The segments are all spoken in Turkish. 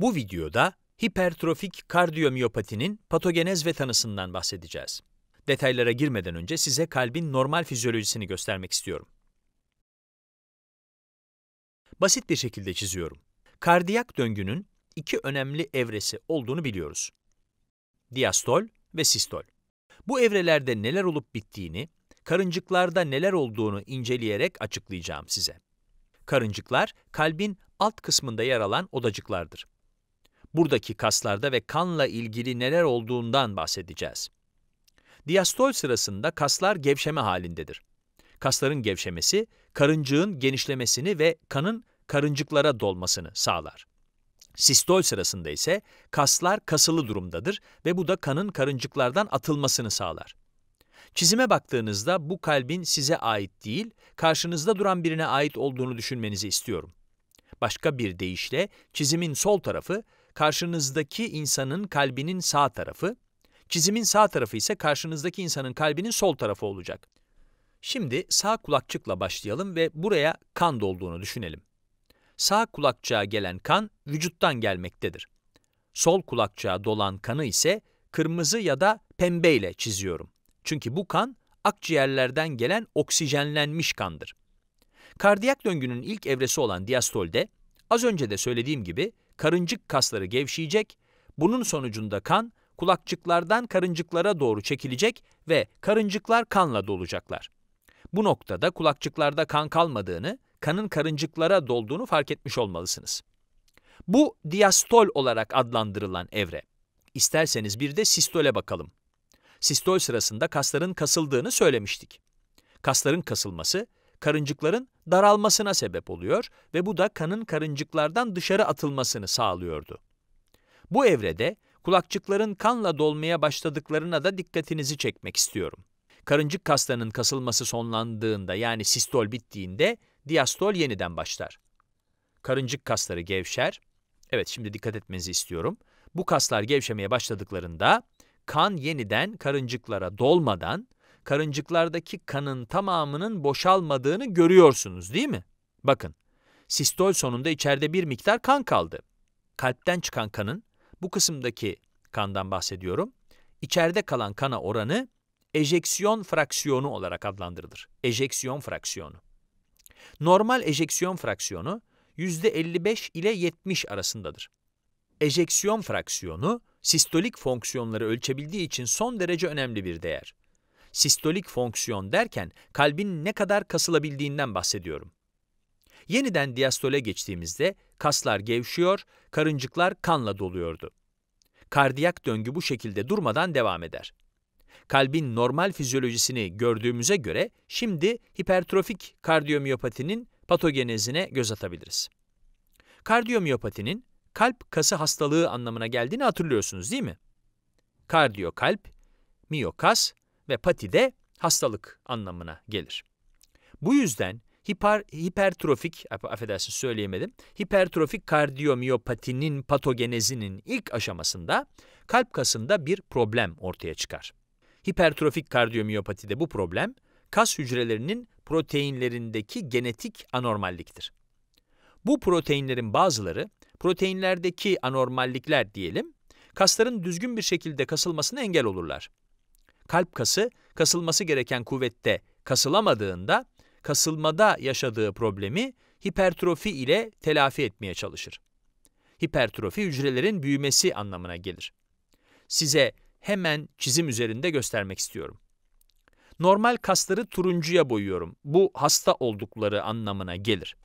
Bu videoda hipertrofik kardiyomiyopatinin patogenez ve tanısından bahsedeceğiz. Detaylara girmeden önce size kalbin normal fizyolojisini göstermek istiyorum. Basit bir şekilde çiziyorum. Kardiyak döngünün iki önemli evresi olduğunu biliyoruz. Diastol ve sistol. Bu evrelerde neler olup bittiğini, karıncıklarda neler olduğunu inceleyerek açıklayacağım size. Karıncıklar, kalbin alt kısmında yer alan odacıklardır buradaki kaslarda ve kanla ilgili neler olduğundan bahsedeceğiz. Diastol sırasında kaslar gevşeme halindedir. Kasların gevşemesi, karıncığın genişlemesini ve kanın karıncıklara dolmasını sağlar. Sistol sırasında ise kaslar kasılı durumdadır ve bu da kanın karıncıklardan atılmasını sağlar. Çizime baktığınızda bu kalbin size ait değil, karşınızda duran birine ait olduğunu düşünmenizi istiyorum. Başka bir deyişle çizimin sol tarafı karşınızdaki insanın kalbinin sağ tarafı, çizimin sağ tarafı ise karşınızdaki insanın kalbinin sol tarafı olacak. Şimdi sağ kulakçıkla başlayalım ve buraya kan dolduğunu düşünelim. Sağ kulakçığa gelen kan vücuttan gelmektedir. Sol kulakçığa dolan kanı ise kırmızı ya da pembe ile çiziyorum. Çünkü bu kan akciğerlerden gelen oksijenlenmiş kandır. Kardiyak döngünün ilk evresi olan diastolde, az önce de söylediğim gibi karıncık kasları gevşeyecek, bunun sonucunda kan kulakçıklardan karıncıklara doğru çekilecek ve karıncıklar kanla dolacaklar. Bu noktada kulakçıklarda kan kalmadığını, kanın karıncıklara dolduğunu fark etmiş olmalısınız. Bu diastol olarak adlandırılan evre. İsterseniz bir de sistole bakalım. Sistol sırasında kasların kasıldığını söylemiştik. Kasların kasılması, karıncıkların daralmasına sebep oluyor ve bu da kanın karıncıklardan dışarı atılmasını sağlıyordu. Bu evrede kulakçıkların kanla dolmaya başladıklarına da dikkatinizi çekmek istiyorum. Karıncık kaslarının kasılması sonlandığında yani sistol bittiğinde diastol yeniden başlar. Karıncık kasları gevşer. Evet şimdi dikkat etmenizi istiyorum. Bu kaslar gevşemeye başladıklarında kan yeniden karıncıklara dolmadan karıncıklardaki kanın tamamının boşalmadığını görüyorsunuz değil mi? Bakın, sistol sonunda içeride bir miktar kan kaldı. Kalpten çıkan kanın, bu kısımdaki kandan bahsediyorum, içeride kalan kana oranı ejeksiyon fraksiyonu olarak adlandırılır. Ejeksiyon fraksiyonu. Normal ejeksiyon fraksiyonu %55 ile 70 arasındadır. Ejeksiyon fraksiyonu, sistolik fonksiyonları ölçebildiği için son derece önemli bir değer sistolik fonksiyon derken kalbin ne kadar kasılabildiğinden bahsediyorum. Yeniden diastole geçtiğimizde kaslar gevşiyor, karıncıklar kanla doluyordu. Kardiyak döngü bu şekilde durmadan devam eder. Kalbin normal fizyolojisini gördüğümüze göre şimdi hipertrofik kardiyomiyopatinin patogenezine göz atabiliriz. Kardiyomiyopatinin kalp kası hastalığı anlamına geldiğini hatırlıyorsunuz değil mi? Kardiyo kalp, miyokas ve pati de hastalık anlamına gelir. Bu yüzden hiper, hipertrofik, affedersin söyleyemedim, hipertrofik kardiyomiyopatinin patogenezinin ilk aşamasında kalp kasında bir problem ortaya çıkar. Hipertrofik kardiyomiyopatide bu problem, kas hücrelerinin proteinlerindeki genetik anormalliktir. Bu proteinlerin bazıları, proteinlerdeki anormallikler diyelim, kasların düzgün bir şekilde kasılmasına engel olurlar. Kalp kası, kasılması gereken kuvvette kasılamadığında, kasılmada yaşadığı problemi hipertrofi ile telafi etmeye çalışır. Hipertrofi hücrelerin büyümesi anlamına gelir. Size hemen çizim üzerinde göstermek istiyorum. Normal kasları turuncuya boyuyorum. Bu hasta oldukları anlamına gelir.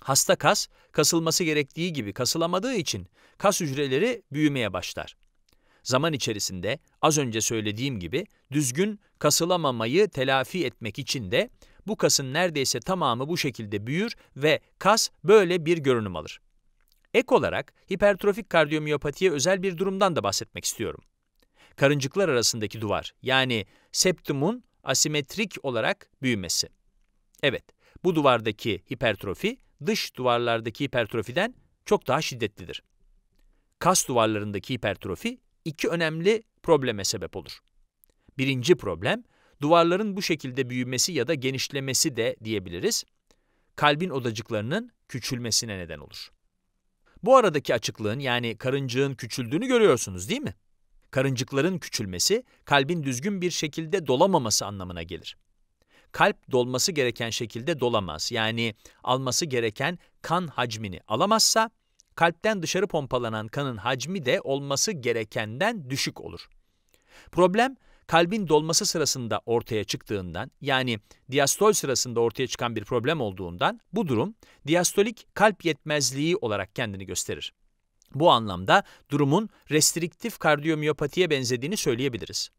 Hasta kas, kasılması gerektiği gibi kasılamadığı için kas hücreleri büyümeye başlar zaman içerisinde az önce söylediğim gibi düzgün kasılamamayı telafi etmek için de bu kasın neredeyse tamamı bu şekilde büyür ve kas böyle bir görünüm alır. Ek olarak hipertrofik kardiyomiyopatiye özel bir durumdan da bahsetmek istiyorum. Karıncıklar arasındaki duvar yani septumun asimetrik olarak büyümesi. Evet, bu duvardaki hipertrofi dış duvarlardaki hipertrofiden çok daha şiddetlidir. Kas duvarlarındaki hipertrofi iki önemli probleme sebep olur. Birinci problem, duvarların bu şekilde büyümesi ya da genişlemesi de diyebiliriz, kalbin odacıklarının küçülmesine neden olur. Bu aradaki açıklığın yani karıncığın küçüldüğünü görüyorsunuz değil mi? Karıncıkların küçülmesi, kalbin düzgün bir şekilde dolamaması anlamına gelir. Kalp dolması gereken şekilde dolamaz. Yani alması gereken kan hacmini alamazsa kalpten dışarı pompalanan kanın hacmi de olması gerekenden düşük olur. Problem, kalbin dolması sırasında ortaya çıktığından, yani diastol sırasında ortaya çıkan bir problem olduğundan, bu durum diastolik kalp yetmezliği olarak kendini gösterir. Bu anlamda durumun restriktif kardiyomiyopatiye benzediğini söyleyebiliriz.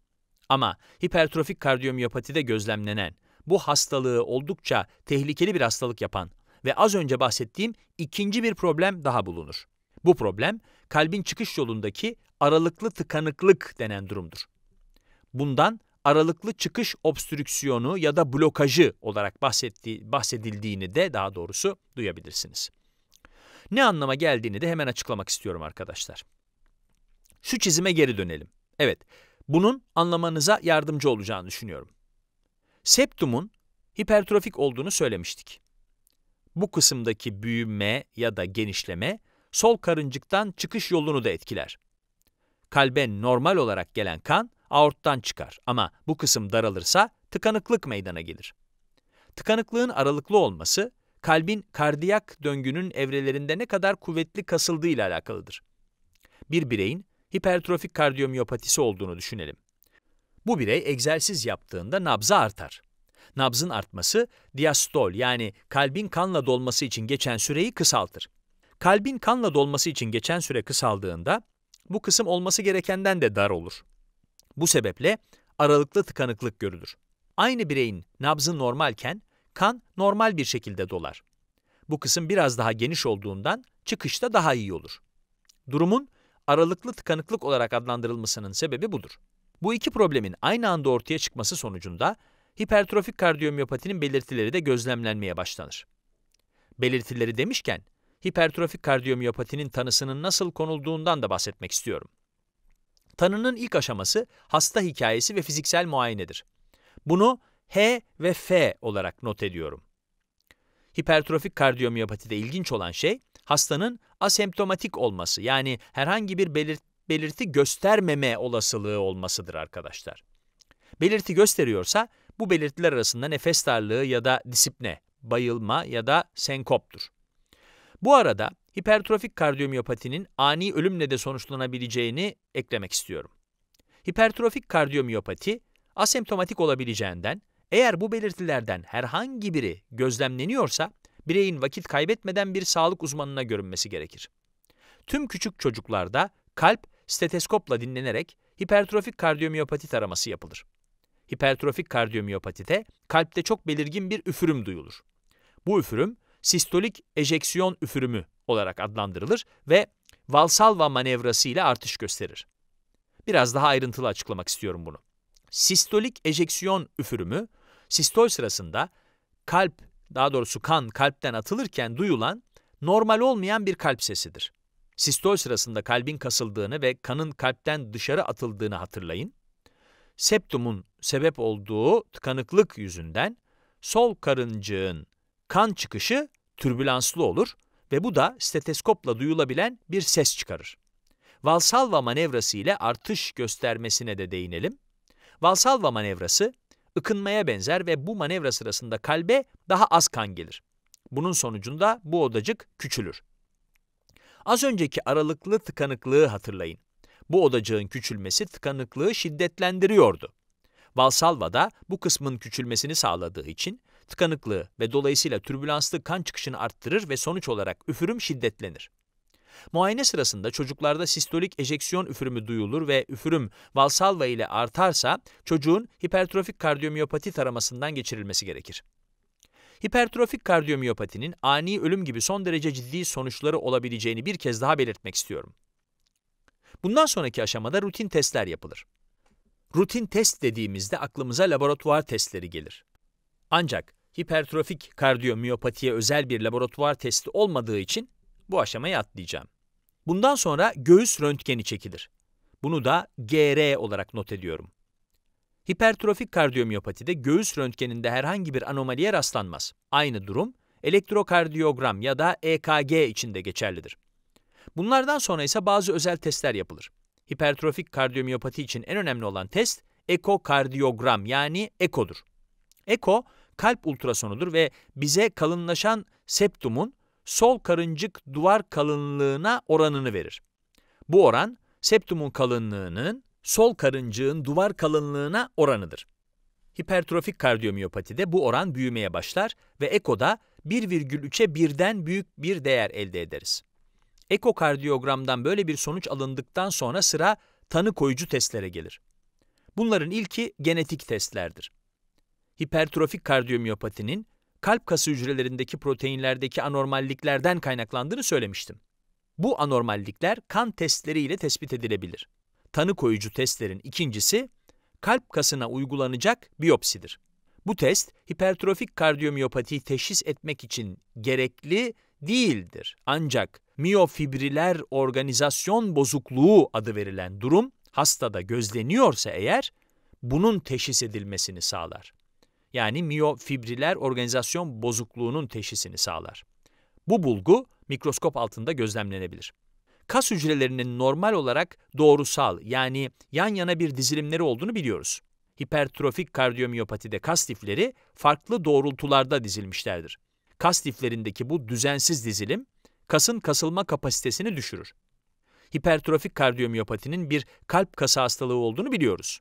Ama hipertrofik kardiyomiyopatide gözlemlenen, bu hastalığı oldukça tehlikeli bir hastalık yapan ve az önce bahsettiğim ikinci bir problem daha bulunur. Bu problem kalbin çıkış yolundaki aralıklı tıkanıklık denen durumdur. Bundan aralıklı çıkış obstrüksiyonu ya da blokajı olarak bahsetti, bahsedildiğini de daha doğrusu duyabilirsiniz. Ne anlama geldiğini de hemen açıklamak istiyorum arkadaşlar. Şu çizime geri dönelim. Evet, bunun anlamanıza yardımcı olacağını düşünüyorum. Septumun hipertrofik olduğunu söylemiştik. Bu kısımdaki büyüme ya da genişleme sol karıncıktan çıkış yolunu da etkiler. Kalbe normal olarak gelen kan aorttan çıkar ama bu kısım daralırsa tıkanıklık meydana gelir. Tıkanıklığın aralıklı olması, kalbin kardiyak döngünün evrelerinde ne kadar kuvvetli kasıldığı ile alakalıdır. Bir bireyin hipertrofik kardiyomiyopatisi olduğunu düşünelim. Bu birey egzersiz yaptığında nabza artar. Nabzın artması, diastol yani kalbin kanla dolması için geçen süreyi kısaltır. Kalbin kanla dolması için geçen süre kısaldığında bu kısım olması gerekenden de dar olur. Bu sebeple aralıklı tıkanıklık görülür. Aynı bireyin nabzı normalken kan normal bir şekilde dolar. Bu kısım biraz daha geniş olduğundan çıkışta daha iyi olur. Durumun aralıklı tıkanıklık olarak adlandırılmasının sebebi budur. Bu iki problemin aynı anda ortaya çıkması sonucunda hipertrofik kardiyomiyopatinin belirtileri de gözlemlenmeye başlanır. Belirtileri demişken, hipertrofik kardiyomiyopatinin tanısının nasıl konulduğundan da bahsetmek istiyorum. Tanının ilk aşaması hasta hikayesi ve fiziksel muayenedir. Bunu H ve F olarak not ediyorum. Hipertrofik kardiyomiyopatide ilginç olan şey, hastanın asemptomatik olması yani herhangi bir belirt belirti göstermeme olasılığı olmasıdır arkadaşlar. Belirti gösteriyorsa bu belirtiler arasında nefes darlığı ya da disipne, bayılma ya da senkoptur. Bu arada hipertrofik kardiyomiyopatinin ani ölümle de sonuçlanabileceğini eklemek istiyorum. Hipertrofik kardiyomiyopati asemptomatik olabileceğinden, eğer bu belirtilerden herhangi biri gözlemleniyorsa, bireyin vakit kaybetmeden bir sağlık uzmanına görünmesi gerekir. Tüm küçük çocuklarda kalp steteskopla dinlenerek hipertrofik kardiyomiyopati taraması yapılır hipertrofik kardiyomiyopatide kalpte çok belirgin bir üfürüm duyulur. Bu üfürüm sistolik ejeksiyon üfürümü olarak adlandırılır ve Valsalva manevrası ile artış gösterir. Biraz daha ayrıntılı açıklamak istiyorum bunu. Sistolik ejeksiyon üfürümü sistol sırasında kalp, daha doğrusu kan kalpten atılırken duyulan normal olmayan bir kalp sesidir. Sistol sırasında kalbin kasıldığını ve kanın kalpten dışarı atıldığını hatırlayın. Septumun sebep olduğu tıkanıklık yüzünden sol karıncığın kan çıkışı türbülanslı olur ve bu da steteskopla duyulabilen bir ses çıkarır. Valsalva manevrası ile artış göstermesine de değinelim. Valsalva manevrası ıkınmaya benzer ve bu manevra sırasında kalbe daha az kan gelir. Bunun sonucunda bu odacık küçülür. Az önceki aralıklı tıkanıklığı hatırlayın. Bu odacığın küçülmesi tıkanıklığı şiddetlendiriyordu. Valsalva da bu kısmın küçülmesini sağladığı için tıkanıklığı ve dolayısıyla türbülanslı kan çıkışını arttırır ve sonuç olarak üfürüm şiddetlenir. Muayene sırasında çocuklarda sistolik ejeksiyon üfürümü duyulur ve üfürüm valsalva ile artarsa çocuğun hipertrofik kardiyomiyopati taramasından geçirilmesi gerekir. Hipertrofik kardiyomiyopatinin ani ölüm gibi son derece ciddi sonuçları olabileceğini bir kez daha belirtmek istiyorum. Bundan sonraki aşamada rutin testler yapılır. Rutin test dediğimizde aklımıza laboratuvar testleri gelir. Ancak hipertrofik kardiyomiyopatiye özel bir laboratuvar testi olmadığı için bu aşamayı atlayacağım. Bundan sonra göğüs röntgeni çekilir. Bunu da GR olarak not ediyorum. Hipertrofik kardiyomiyopatide göğüs röntgeninde herhangi bir anomaliye rastlanmaz. Aynı durum elektrokardiyogram ya da EKG içinde geçerlidir. Bunlardan sonra ise bazı özel testler yapılır hipertrofik kardiyomiyopati için en önemli olan test ekokardiyogram yani ekodur. Eko kalp ultrasonudur ve bize kalınlaşan septumun sol karıncık duvar kalınlığına oranını verir. Bu oran septumun kalınlığının sol karıncığın duvar kalınlığına oranıdır. Hipertrofik kardiyomiyopatide bu oran büyümeye başlar ve ekoda 1,3'e 1'den büyük bir değer elde ederiz. Ekokardiyogramdan böyle bir sonuç alındıktan sonra sıra tanı koyucu testlere gelir. Bunların ilki genetik testlerdir. Hipertrofik kardiyomiyopatinin kalp kası hücrelerindeki proteinlerdeki anormalliklerden kaynaklandığını söylemiştim. Bu anormallikler kan testleriyle tespit edilebilir. Tanı koyucu testlerin ikincisi kalp kasına uygulanacak biyopsidir. Bu test hipertrofik kardiyomiyopatiyi teşhis etmek için gerekli değildir. Ancak miyofibriler organizasyon bozukluğu adı verilen durum hastada gözleniyorsa eğer bunun teşhis edilmesini sağlar. Yani miyofibriler organizasyon bozukluğunun teşhisini sağlar. Bu bulgu mikroskop altında gözlemlenebilir. Kas hücrelerinin normal olarak doğrusal yani yan yana bir dizilimleri olduğunu biliyoruz. Hipertrofik kardiyomiyopatide kas lifleri farklı doğrultularda dizilmişlerdir. Kas liflerindeki bu düzensiz dizilim kasın kasılma kapasitesini düşürür. Hipertrofik kardiyomiyopatinin bir kalp kası hastalığı olduğunu biliyoruz.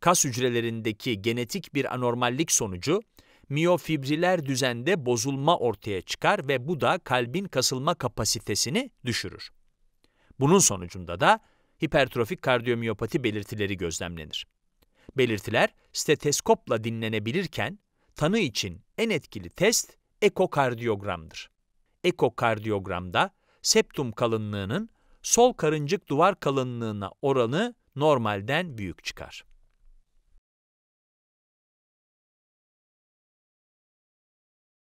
Kas hücrelerindeki genetik bir anormallik sonucu miyofibriler düzende bozulma ortaya çıkar ve bu da kalbin kasılma kapasitesini düşürür. Bunun sonucunda da hipertrofik kardiyomiyopati belirtileri gözlemlenir. Belirtiler steteskopla dinlenebilirken tanı için en etkili test ekokardiyogramdır ekokardiyogramda septum kalınlığının sol karıncık duvar kalınlığına oranı normalden büyük çıkar.